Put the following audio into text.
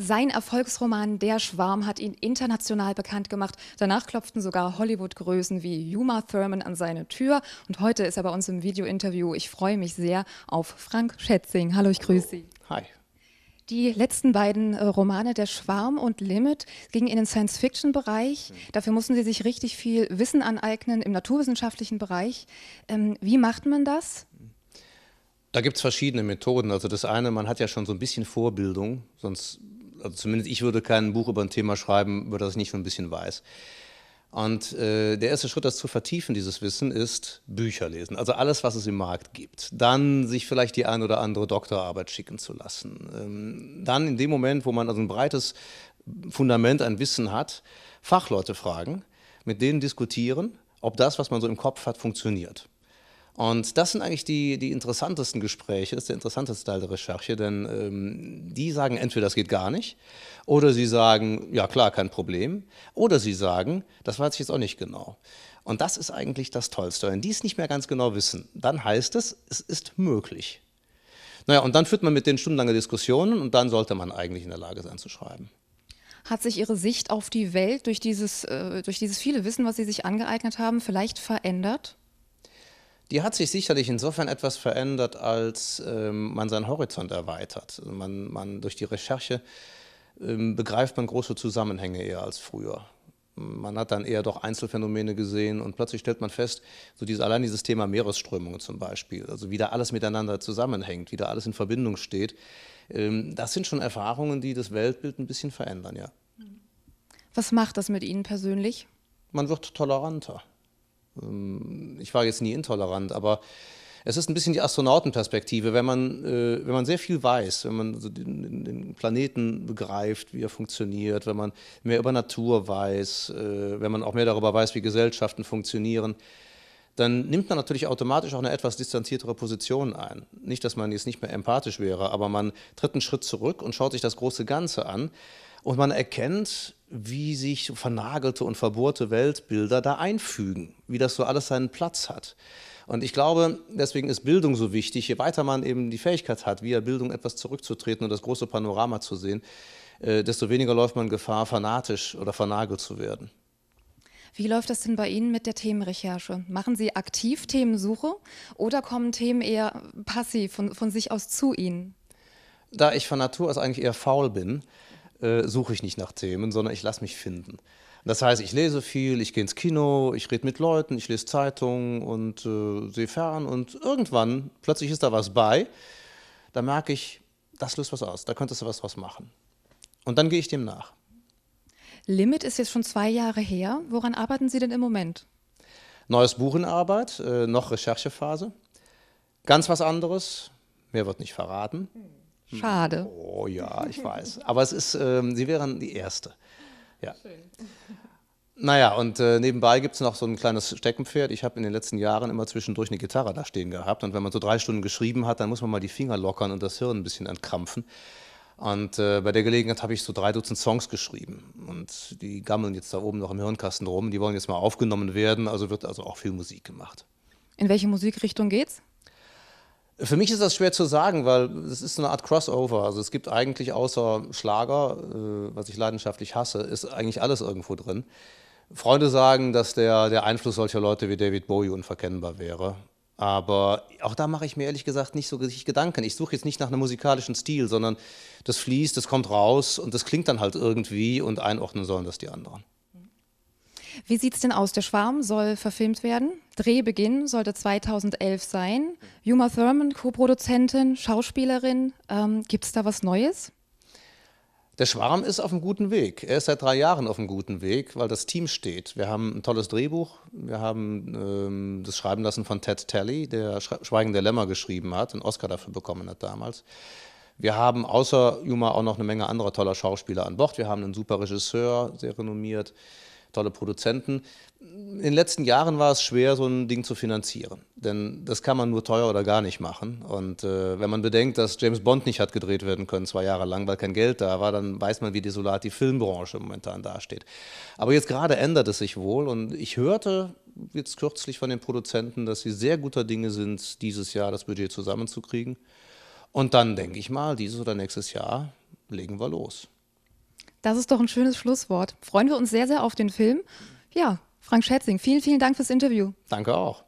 Sein Erfolgsroman Der Schwarm hat ihn international bekannt gemacht. Danach klopften sogar Hollywood-Größen wie Uma Thurman an seine Tür. Und heute ist er bei uns im Video-Interview. Ich freue mich sehr auf Frank Schätzing. Hallo, ich grüße Sie. Hi. Die letzten beiden äh, Romane, Der Schwarm und Limit, gingen in den Science-Fiction-Bereich. Mhm. Dafür mussten Sie sich richtig viel Wissen aneignen im naturwissenschaftlichen Bereich. Ähm, wie macht man das? Da gibt es verschiedene Methoden. Also das eine, man hat ja schon so ein bisschen Vorbildung, sonst also zumindest ich würde kein Buch über ein Thema schreiben, über das ich nicht schon ein bisschen weiß. Und äh, der erste Schritt, das zu vertiefen, dieses Wissen, ist Bücher lesen. Also alles, was es im Markt gibt. Dann sich vielleicht die ein oder andere Doktorarbeit schicken zu lassen. Ähm, dann in dem Moment, wo man also ein breites Fundament an Wissen hat, Fachleute fragen, mit denen diskutieren, ob das, was man so im Kopf hat, funktioniert. Und das sind eigentlich die, die interessantesten Gespräche, das ist der interessanteste Teil der Recherche, denn ähm, die sagen entweder das geht gar nicht, oder sie sagen, ja klar, kein Problem, oder sie sagen, das weiß ich jetzt auch nicht genau. Und das ist eigentlich das Tollste. Wenn die es nicht mehr ganz genau wissen, dann heißt es, es ist möglich. Naja, und dann führt man mit denen stundenlange Diskussionen und dann sollte man eigentlich in der Lage sein zu schreiben. Hat sich Ihre Sicht auf die Welt durch dieses, äh, durch dieses viele Wissen, was Sie sich angeeignet haben, vielleicht verändert? die hat sich sicherlich insofern etwas verändert, als ähm, man seinen Horizont erweitert. Also man, man, durch die Recherche ähm, begreift man große Zusammenhänge eher als früher. Man hat dann eher doch Einzelfänomene gesehen und plötzlich stellt man fest, so dieses, allein dieses Thema Meeresströmungen zum Beispiel, also wie da alles miteinander zusammenhängt, wie da alles in Verbindung steht, ähm, das sind schon Erfahrungen, die das Weltbild ein bisschen verändern, ja. Was macht das mit Ihnen persönlich? Man wird toleranter. Ähm, ich war jetzt nie intolerant, aber es ist ein bisschen die Astronautenperspektive. Wenn man, äh, wenn man sehr viel weiß, wenn man so den, den, Planeten begreift, wie er funktioniert, wenn man mehr über Natur weiß, äh, wenn man auch mehr darüber weiß, wie Gesellschaften funktionieren, dann nimmt man natürlich automatisch auch eine etwas distanziertere Position ein. Nicht, dass man jetzt nicht mehr empathisch wäre, aber man tritt einen Schritt zurück und schaut sich das große Ganze an und man erkennt, wie sich vernagelte und verbohrte Weltbilder da einfügen, wie das so alles seinen Platz hat. Und ich glaube, deswegen ist Bildung so wichtig. Je weiter man eben die Fähigkeit hat, via Bildung etwas zurückzutreten und das große Panorama zu sehen, äh, desto weniger läuft man Gefahr, fanatisch oder vernagelt zu werden. Wie läuft das denn bei Ihnen mit der Themenrecherche? Machen Sie aktiv Themensuche oder kommen Themen eher passiv von, von sich aus zu Ihnen? Da ich von Natur aus eigentlich eher faul bin, äh, suche ich nicht nach Themen, sondern ich lasse mich finden. Das heißt, ich lese viel, ich gehe ins Kino, ich rede mit Leuten, ich lese Zeitungen und äh, sehe fern und irgendwann plötzlich ist da was bei. Da merke ich, das löst was aus, da könntest du was draus machen. Und dann gehe ich dem nach. Limit ist jetzt schon zwei Jahre her. Woran arbeiten Sie denn im Moment? Neues Buch in Arbeit, äh, noch Recherchephase. Ganz was anderes, mehr wird nicht verraten. Schade. Hm. Oh ja, ich weiß. Aber es ist, ähm, sie wären die Erste. Ja. Schön. Naja, und äh, nebenbei gibt es noch so ein kleines Steckenpferd. Ich habe in den letzten Jahren immer zwischendurch eine Gitarre da stehen gehabt. Und wenn man so drei Stunden geschrieben hat, dann muss man mal die Finger lockern und das Hirn ein bisschen entkrampfen. Und äh, bei der Gelegenheit habe ich so drei Dutzend Songs geschrieben. Und die gammeln jetzt da oben noch im Hirnkasten rum. Die wollen jetzt mal aufgenommen werden. Also wird also auch viel Musik gemacht. In welche Musikrichtung geht's? Für mich ist das schwer zu sagen, weil es ist so eine Art Crossover. Also es gibt eigentlich außer Schlager, äh, was ich leidenschaftlich hasse, ist eigentlich alles irgendwo drin. Freunde sagen, dass der, der Einfluss solcher Leute wie David Bowie unverkennbar wäre. Aber auch da mache ich mir ehrlich gesagt nicht so richtig Gedanken. Ich suche jetzt nicht nach einem musikalischen Stil, sondern das fließt, das kommt raus und das klingt dann halt irgendwie und einordnen sollen das die anderen. Wie sieht es denn aus? Der Schwarm soll verfilmt werden. Drehbeginn sollte 2011 sein. Juma Thurman, Co-Produzentin, Schauspielerin. Ähm, es da was Neues? Der Schwarm ist auf einem guten Weg. Er ist seit drei Jahren auf einem guten Weg, weil das Team steht. Wir haben ein tolles Drehbuch. Wir haben ähm, das schreiben lassen von Ted Talley, der Schweigen der Lämmer geschrieben hat, einen Oscar dafür bekommen hat damals. Wir haben außer Juma auch noch eine Menge anderer toller Schauspieler an Bord. Wir haben einen super Regisseur, sehr renommiert tolle Produzenten. In den letzten Jahren war es schwer, so ein Ding zu finanzieren, denn das kann man nur teuer oder gar nicht machen. Und äh, wenn man bedenkt, dass James Bond nicht hat gedreht werden können zwei Jahre lang, weil kein Geld da war, dann weiß man, wie desolat die Filmbranche momentan dasteht. Aber jetzt gerade ändert es sich wohl und ich hörte jetzt kürzlich von den Produzenten, dass sie sehr guter Dinge sind, dieses Jahr das Budget zusammenzukriegen. Und dann denke ich mal, dieses oder nächstes Jahr legen wir los. Das ist doch ein schönes Schlusswort. Freuen wir uns sehr, sehr auf den Film. Ja, Frank Schätzing, vielen, vielen Dank fürs Interview. Danke auch.